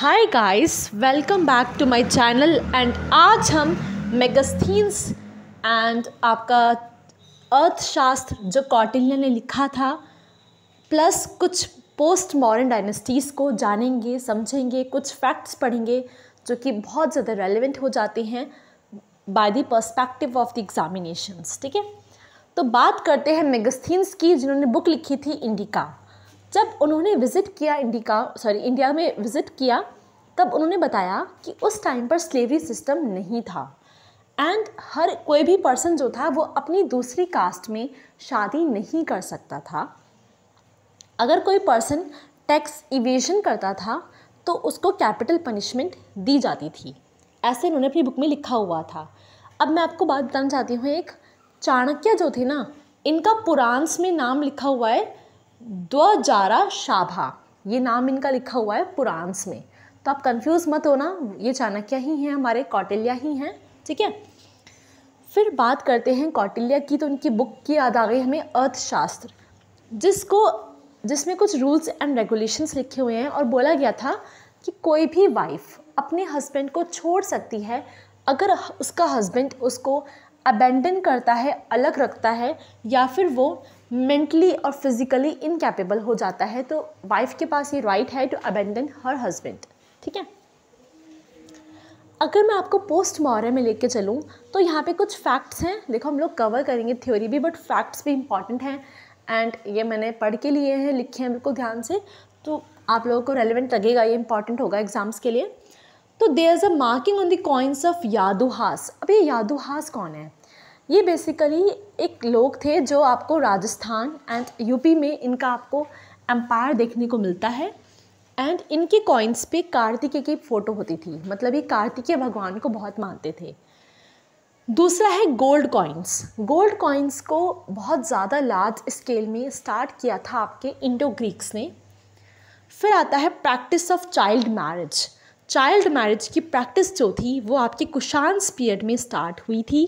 hi guys welcome back to my channel and आज हम मेगस्थीन्स and आपका अर्थशास्त्र जो कौटिल्य ने लिखा था प्लस कुछ पोस्ट मॉडर्न डायनेस्टीज़ को जानेंगे समझेंगे कुछ फैक्ट्स पढ़ेंगे जो कि बहुत ज़्यादा रेलेवेंट हो जाते हैं by the perspective of the examinations ठीक है तो बात करते हैं मेगस्थीन्स की जिन्होंने बुक लिखी थी इंडिका जब उन्होंने विज़िट किया इंडिका सॉरी इंडिया में विज़िट किया तब उन्होंने बताया कि उस टाइम पर स्लेवरी सिस्टम नहीं था एंड हर कोई भी पर्सन जो था वो अपनी दूसरी कास्ट में शादी नहीं कर सकता था अगर कोई पर्सन टैक्स इवेशन करता था तो उसको कैपिटल पनिशमेंट दी जाती थी ऐसे इन्होंने अपनी बुक में लिखा हुआ था अब मैं आपको बात बताना चाहती हूँ एक चाणक्य जो थे ना इनका पुराण्स में नाम लिखा हुआ है द्वजारा शाभा ये नाम इनका लिखा हुआ है पुरांस में तो आप कंफ्यूज मत होना ये चाणक्य ही हैं हमारे कौटिल्या ही हैं ठीक है फिर बात करते हैं कौटिल्या की तो उनकी बुक की याद आ गई हमें अर्थशास्त्र जिसको जिसमें कुछ रूल्स एंड रेगुलेशंस लिखे हुए हैं और बोला गया था कि कोई भी वाइफ अपने हस्बैंड को छोड़ सकती है अगर उसका हस्बैंड उसको अबेंडन करता है अलग रखता है या फिर वो मेंटली और फिज़िकली इनकेपेबल हो जाता है तो वाइफ के पास ये राइट है टू अबेंडन हर हस्बैंड ठीक है अगर मैं आपको पोस्ट मॉरे में लेके चलूँ तो यहाँ पे कुछ फैक्ट्स हैं देखो हम लोग कवर करेंगे थ्योरी भी बट फैक्ट्स भी इम्पॉर्टेंट हैं एंड ये मैंने पढ़ के लिए हैं लिखे हैं बिल्कुल ध्यान से तो आप लोगों को रेलिवेंट लगेगा ये इंपॉर्टेंट होगा एग्जाम्स के लिए तो there is a marking on the coins of यादुहास अब ये यादुहास कौन है ये बेसिकली एक लोग थे जो आपको राजस्थान एंड यूपी में इनका आपको एम्पायर देखने को मिलता है एंड इनके कॉइन्स पे कार्तिकेय की फ़ोटो होती थी मतलब ये कार्तिकेय भगवान को बहुत मानते थे दूसरा है गोल्ड कॉइन्स गोल्ड कॉइन्स को बहुत ज़्यादा लार्ज स्केल में स्टार्ट किया था आपके इंडो ग्रीक्स ने फिर आता है practice of child marriage child marriage की प्रैक्टिस जो थी वो आपके कुशांस पीरियड में स्टार्ट हुई थी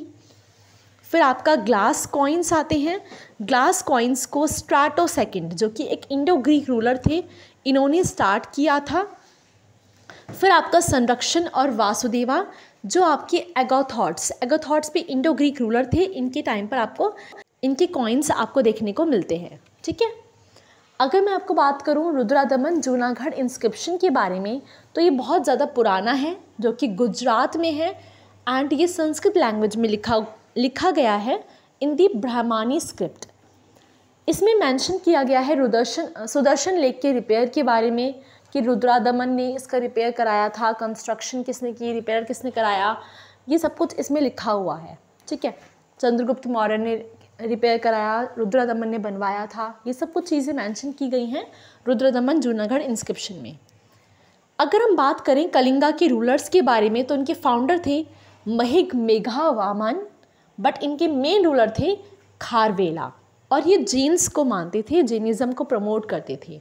फिर आपका ग्लास कॉइन्स आते हैं ग्लास कॉइन्स को स्ट्राटो सेकेंड जो कि एक इंडो ग्रीक रूलर थे इन्होंने स्टार्ट किया था फिर आपका संरक्षण और वासुदेवा जो आपके एगोथॉट्स एगोथॉट्स भी इंडो ग्रीक रूलर थे इनके टाइम पर आपको इनके कॉइन्स आपको देखने को मिलते हैं ठीक है अगर मैं आपको बात करूँ रुद्रा दमन जूनागढ़ इंस्क्रिप्शन के बारे में तो ये बहुत ज़्यादा पुराना है जो कि गुजरात में है एंड ये संस्कृत लैंग्वेज में लिखा लिखा गया है इन दी ब्राह्मानी स्क्रिप्ट इसमें मेंशन किया गया है रुदर्शन सुदर्शन लेक के रिपेयर के बारे में कि रुद्रा दमन ने इसका रिपेयर कराया था कंस्ट्रक्शन किसने की रिपेयर किसने कराया ये सब कुछ इसमें लिखा हुआ है ठीक है चंद्रगुप्त मौर्य ने रिपेयर कराया रुद्रादमन दमन ने बनवाया था ये सब कुछ चीज़ें मैंशन की गई हैं रुद्रा दमन जूनागढ़ इंस्क्रिप्शन में अगर हम बात करें कलिंगा के रूलर्स के बारे में तो उनके फाउंडर थे महिग मेघा वामन बट इनके मेन रूलर थे खारवेला और ये जेन्स को मानते थे जेनिज़म को प्रमोट करते थे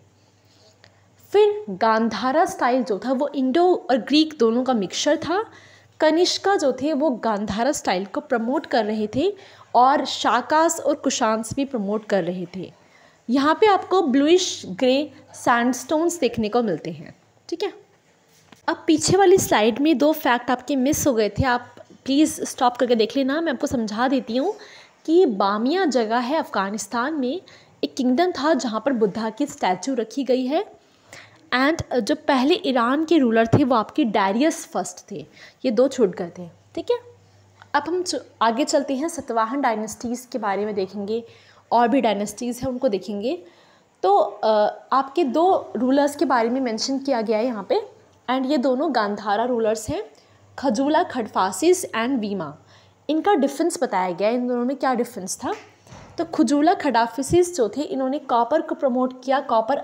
फिर गांधारा स्टाइल जो था वो इंडो और ग्रीक दोनों का मिक्सचर था कनिष्का जो थे वो गांधारा स्टाइल को प्रमोट कर रहे थे और शाकास और कुशांस भी प्रमोट कर रहे थे यहाँ पे आपको ब्लूइश ग्रे सैंडस्टोन्स देखने को मिलते हैं ठीक है अब पीछे वाली स्लाइड में दो फैक्ट आपके मिस हो गए थे आप प्लीज़ स्टॉप करके देख लेना मैं आपको समझा देती हूँ कि बामिया जगह है अफ़गानिस्तान में एक किंगडम था जहाँ पर बुद्धा की स्टैचू रखी गई है एंड जो पहले ईरान के रूलर थे वो आपके डायरियस फर्स्ट थे ये दो छूट गए थे ठीक है अब हम आगे चलते हैं सतवाहन डायनेस्टीज़ के बारे में देखेंगे और भी डायनेस्टीज़ हैं उनको देखेंगे तो आपके दो रूलर्स के बारे में मेंशन किया गया है यहाँ पे एंड ये दोनों गांधारा रूलर्स हैं खजूला खडफासिस एंड वीमा इनका डिफरेंस बताया गया इन दोनों में क्या डिफरेंस था तो खजूला खडाफिसिस जो थे इन्होंने कॉपर को प्रमोट किया कॉपर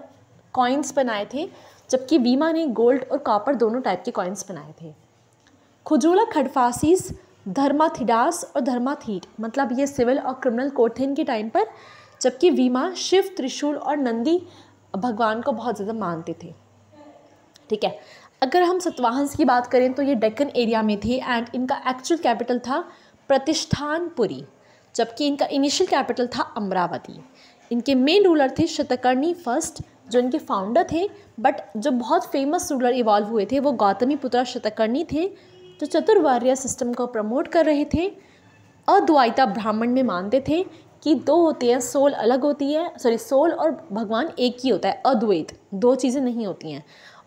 कॉइन्स बनाए थे जबकि वीमा ने गोल्ड और कॉपर दोनों टाइप के कॉइन्स बनाए थे खजूला खडफासिस धर्माथिडास और धर्माथीट मतलब ये सिविल और क्रिमिनल कोर्ट थे इनके टाइम पर जबकि वीमा शिव त्रिशूल और नंदी भगवान को बहुत ज़्यादा मानते थे ठीक है अगर हम सतवाहंस की बात करें तो ये डेक्कन एरिया में थे एंड इनका एक्चुअल कैपिटल था प्रतिष्ठानपुरी जबकि इनका इनिशियल कैपिटल था अमरावती इनके मेन रूलर थे शतकर्णी फर्स्ट जो इनके फाउंडर थे बट जो बहुत फेमस रूलर इवॉल्व हुए थे वो गौतमी पुत्रा शतकर्णी थे जो चतुर्वार्य सिस्टम को प्रमोट कर रहे थे अद्वैता ब्राह्मण में मानते थे कि दो होते हैं सोल अलग होती है सॉरी सोल और भगवान एक ही होता है अद्वैत दो चीज़ें नहीं होती हैं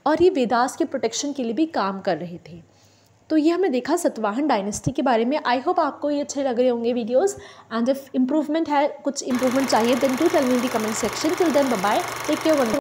और ये वेदास के प्रोटेक्शन के लिए भी काम कर रहे थे तो ये हमने देखा सतवाहन डायनेस्टी के बारे में आई होप आपको ये अच्छे लग रहे होंगे वीडियोस एंड इफ इम्प्रूवमेंट है कुछ इम्प्रूवमेंट चाहिए then to tell me the comment section till then bye take care one